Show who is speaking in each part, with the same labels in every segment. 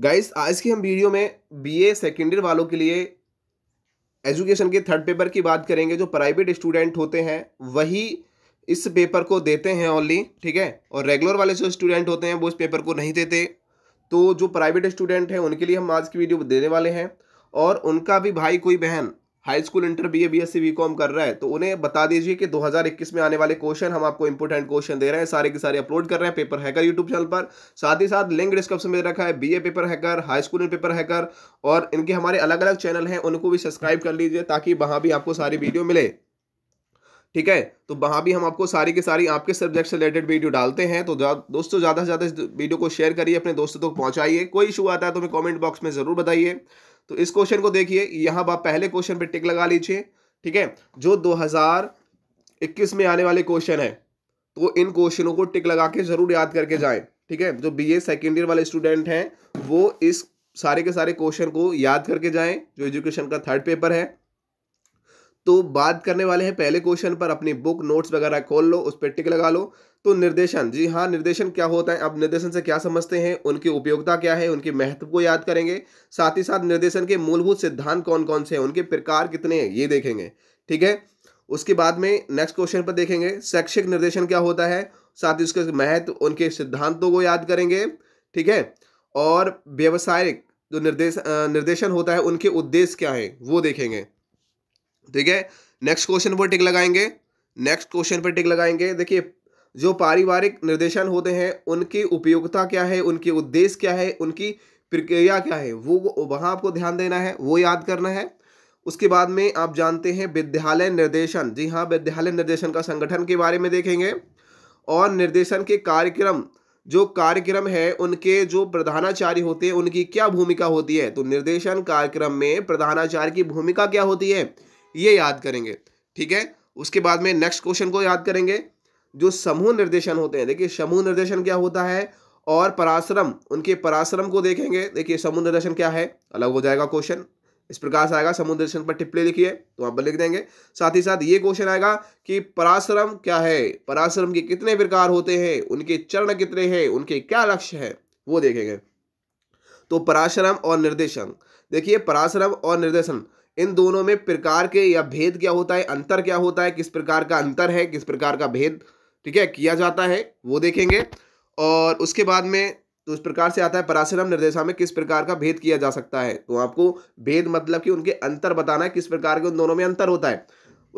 Speaker 1: guys आज की हम वीडियो में बीए सेकेंड ईयर वालों के लिए एजुकेशन के थर्ड पेपर की बात करेंगे जो प्राइवेट स्टूडेंट होते हैं वही इस पेपर को देते हैं ओनली ठीक है और रेगुलर वाले जो स्टूडेंट होते हैं वो इस पेपर को नहीं देते तो जो प्राइवेट स्टूडेंट हैं उनके लिए हम आज की वीडियो देने वाले हैं और उनका भी भाई कोई बहन high school inter B A B S C B com कर रहा है तो उन्हें बता दीजिए कि 2021 में आने वाले क्वेश्चन हम आपको इंपोर्टेंट क्वेश्चन दे रहे हैं सारे के सारे अपलोड कर रहे हैं पेपर हैकर यूट्यूब चैनल पर साथ ही साथ लिंक डिस्क्रिप्शन में रखा है B A paper hacker high school में पेपर हैकर और इनके हमारे अलग अलग चैनल हैं उनको भी सब्सक्राइब कर लीजिए ताकि वहाँ भी आपको सारी वीडियो मिले ठीक है तो वहाँ भी हम आपको सारी की सारी आपके सब्जेक्ट से रिलेटेड वीडियो डालते हैं तो दोस्तों ज़्यादा से ज़्यादा इस वीडियो को शेयर करिए अपने दोस्तों तक पहुँचाइए कोई इशू आता है तो हमें कॉमेंट बॉक्स में ज़रूर बताइए तो इस क्वेश्चन को देखिए यहाँ आप पहले क्वेश्चन पे टिक लगा लीजिए ठीक है जो 2021 में आने वाले क्वेश्चन है तो इन क्वेश्चनों को टिक लगा के जरूर याद करके जाए ठीक है जो बी ए सेकेंड ईयर वाले स्टूडेंट हैं वो इस सारे के सारे क्वेश्चन को याद करके जाए जो एजुकेशन का थर्ड पेपर है तो बात करने वाले हैं पहले क्वेश्चन पर अपनी बुक नोट्स वगैरह खोल लो उस पर टिक लगा लो तो निर्देशन जी हाँ निर्देशन क्या होता है अब निर्देशन से क्या समझते हैं उनकी उपयोगिता क्या है उनके महत्व को याद करेंगे साथ ही साथ निर्देशन के मूलभूत सिद्धांत कौन कौन से हैं उनके प्रकार कितने हैं ये देखेंगे ठीक है उसके बाद में नेक्स्ट क्वेश्चन पर देखेंगे शैक्षिक निर्देशन क्या होता है साथ ही उसके महत्व उनके सिद्धांतों को याद करेंगे ठीक है और व्यावसायिक जो निर्देश निर्देशन होता है उनके उद्देश्य क्या है वो देखेंगे ठीक है नेक्स्ट क्वेश्चन पर टिक लगाएंगे नेक्स्ट क्वेश्चन पर टिक लगाएंगे देखिए जो पारिवारिक निर्देशन होते हैं उनकी उपयोगिता क्या है उनके उद्देश्य क्या है उनकी प्रक्रिया क्या है वो वहाँ आपको ध्यान देना है वो याद करना है उसके बाद में आप जानते हैं विद्यालय निर्देशन जी हाँ विद्यालय निर्देशन का संगठन के बारे में देखेंगे और निर्देशन के कार्यक्रम जो कार्यक्रम है उनके जो प्रधानाचार्य होते हैं उनकी क्या भूमिका होती है तो निर्देशन कार्यक्रम में प्रधानाचार्य की भूमिका क्या होती है ये याद करेंगे ठीक है उसके बाद में नेक्स्ट क्वेश्चन को याद करेंगे जो समूह निर्देशन होते हैं देखिए समूह निर्देशन क्या होता है और पराश्रम उनके पराश्रम को देखेंगे देखिए समूह निर्देशन क्या है अलग हो जाएगा क्वेश्चन इस प्रकार से आएगा समूह निर्देशन पर टिप्पणी लिखिए तो वहाँ पर लिख देंगे साथ ही साथ ये क्वेश्चन आएगा कि पराश्रम क्या है पराश्रम के कितने प्रकार होते हैं उनके चरण कितने हैं उनके क्या लक्ष्य है वो देखेंगे तो पराश्रम और निर्देशन देखिए पराश्रम और निर्देशन इन दोनों में प्रकार के या भेद क्या होता है अंतर क्या होता है किस प्रकार का अंतर है किस प्रकार का भेद ठीक है किया जाता है वो देखेंगे और उसके बाद में तो उस प्रकार से आता है पराश्रम निर्देशा में किस प्रकार का भेद किया जा सकता है तो आपको भेद मतलब कि उनके अंतर बताना है किस प्रकार के उन दोनों में अंतर होता है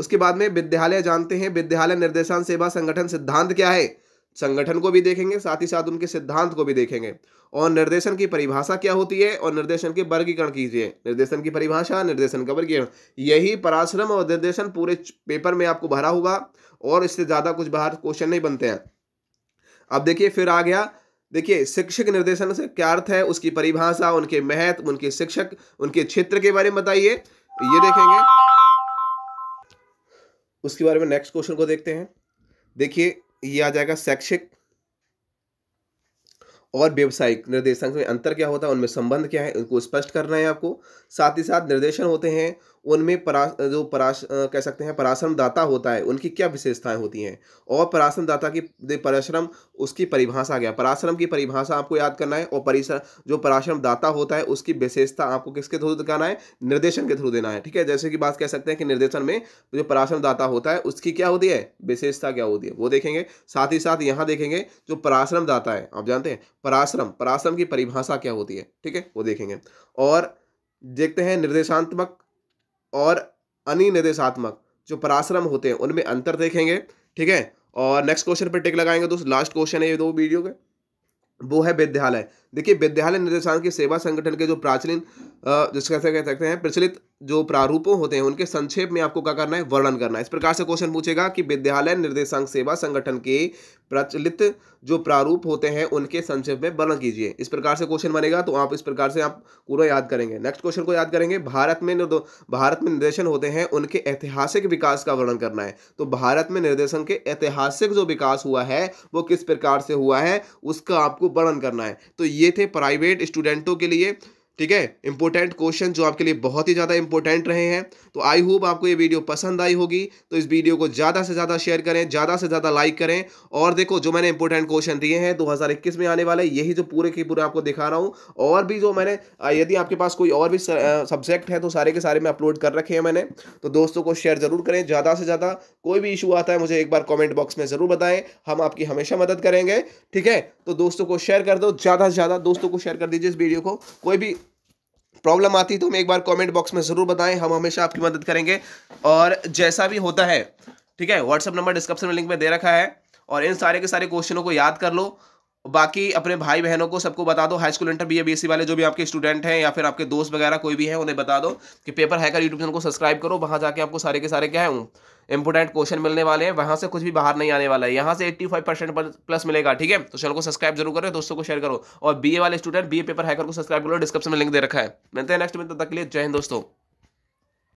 Speaker 1: उसके बाद में विद्यालय जानते हैं विद्यालय निर्देशान सेवा संगठन सिद्धांत क्या है संगठन को भी देखेंगे साथ ही साथ उनके सिद्धांत को भी देखेंगे और निर्देशन की परिभाषा क्या होती है और निर्देशन के वर्गीकरण कीजिए निर्देशन की परिभाषा निर्देशन का वर्गीकरण यही पराश्रम और निर्देशन पूरे पेपर में आपको भरा होगा और इससे ज़्यादा कुछ बाहर क्वेश्चन नहीं बनते हैं अब देखिए फिर आ गया देखिए शिक्षक निर्देशन से क्या अर्थ है उसकी परिभाषा उनके महत्व उनके शिक्षक उनके क्षेत्र के बारे में बताइए ये देखेंगे उसके बारे में नेक्स्ट क्वेश्चन को देखते हैं देखिए ये आ जाएगा शैक्षिक और व्यावसायिक निर्देशांक में अंतर क्या होता है उनमें संबंध क्या है उनको स्पष्ट करना है आपको साथ ही साथ निर्देशन होते हैं उनमें परा जो पराश कह सकते हैं पराश्रम दाता होता है उनकी क्या विशेषताएं होती हैं और पराश्रम दाता की पराश्रम उसकी परिभाषा क्या पराश्रम की परिभाषा आपको याद करना है और परिसर जो पराश्रम दाता होता है उसकी विशेषता आपको किसके थ्रू दिखाना है निर्देशन के थ्रू देना है ठीक है जैसे कि बात कह सकते हैं कि निर्देशन में जो पराश्रम दाता होता है उसकी क्या होती है विशेषता क्या होती है वो देखेंगे साथ ही साथ यहाँ देखेंगे जो पराश्रम दाता है आप जानते हैं पराश्रम पराश्रम की परिभाषा क्या होती है ठीक है वो देखेंगे और देखते हैं निर्देशात्मक और अनिर्देशात्मक जो पराश्रम होते हैं उनमें अंतर देखेंगे ठीक है और नेक्स्ट क्वेश्चन पर टिक लगाएंगे दोस्त लास्ट क्वेश्चन है ये दो वीडियो के वो है विद्यालय देखिए विद्यालय निर्देशांक के सेवा संगठन के जो प्राचीन जिसका कह सकते हैं प्रचलित जो प्रारूपों होते हैं उनके संक्षेप में आपको क्या करना है वर्णन करना है इस प्रकार से क्वेश्चन पूछेगा कि विद्यालय निर्देशांक सेवा संगठन के प्रचलित जो प्रारूप होते हैं उनके संक्षेप में वर्णन कीजिए इस प्रकार से क्वेश्चन बनेगा तो आप इस प्रकार से आप पूरा याद करेंगे नेक्स्ट क्वेश्चन को याद करेंगे भारत में भारत में निर्देशन होते हैं उनके ऐतिहासिक विकास का वर्णन करना है तो भारत में निर्देशन के ऐतिहासिक जो विकास हुआ है वो किस प्रकार से हुआ है उसका आपको वर्णन करना है तो ये थे प्राइवेट स्टूडेंटों के लिए ठीक है इंपॉर्टेंट क्वेश्चन जो आपके लिए बहुत ही ज़्यादा इंपॉर्टेंट रहे हैं तो आई होप आपको ये वीडियो पसंद आई होगी तो इस वीडियो को ज़्यादा से ज़्यादा शेयर करें ज़्यादा से ज़्यादा लाइक करें और देखो जो मैंने इंपॉर्टेंट क्वेश्चन दिए हैं 2021 में आने वाले यही जो पूरे के पूरे आपको दिखा रहा हूँ और भी जो मैंने यदि आपके पास कोई और भी सब्जेक्ट है तो सारे के सारे में अपलोड कर रखे हैं मैंने तो दोस्तों को शेयर ज़रूर करें ज़्यादा से ज़्यादा कोई भी इशू आता है मुझे एक बार कॉमेंट बॉक्स में ज़रूर बताएं हम आपकी हमेशा मदद करेंगे ठीक है तो दोस्तों को शेयर कर दो ज़्यादा से ज़्यादा दोस्तों को शेयर कर दीजिए इस वीडियो को कोई भी प्रॉब्लम आती तो हमें एक बार कमेंट बॉक्स में ज़रूर बताएं हम हमेशा आपकी मदद करेंगे और जैसा भी होता है ठीक है व्हाट्सअप नंबर डिस्क्रिप्शन में लिंक में दे रखा है और इन सारे के सारे क्वेश्चनों को याद कर लो बाकी अपने भाई बहनों को सबको बता दो high school inter B A B वाले जो भी आपके स्टूडेंट हैं या फिर आपके दोस्त वगैरह कोई भी हैं उन्हें बता दो कि पेपर हैकर यूट्यूब चैनल को सब्सक्राइब करो वहाँ जाके आपको सारे के सारे क्या है इंपोर्टेंट क्वेश्चन मिलने वाले हैं वहाँ से कुछ भी बाहर नहीं आने वाला है यहाँ से एट्टी फाइव परसेंट प्लस मिलेगा ठीक है तो चैनल को सब्सक्राइब जरूर करो दोस्तों को शेयर करो और बी वाले स्टूडेंट बी पेपर हैकर को सब्सक्राइब करो डिस्क्रिप्शन में लिंक दे रखा है मिलते हैं नेक्स्ट में तक के लिए जय हिंद दोस्तों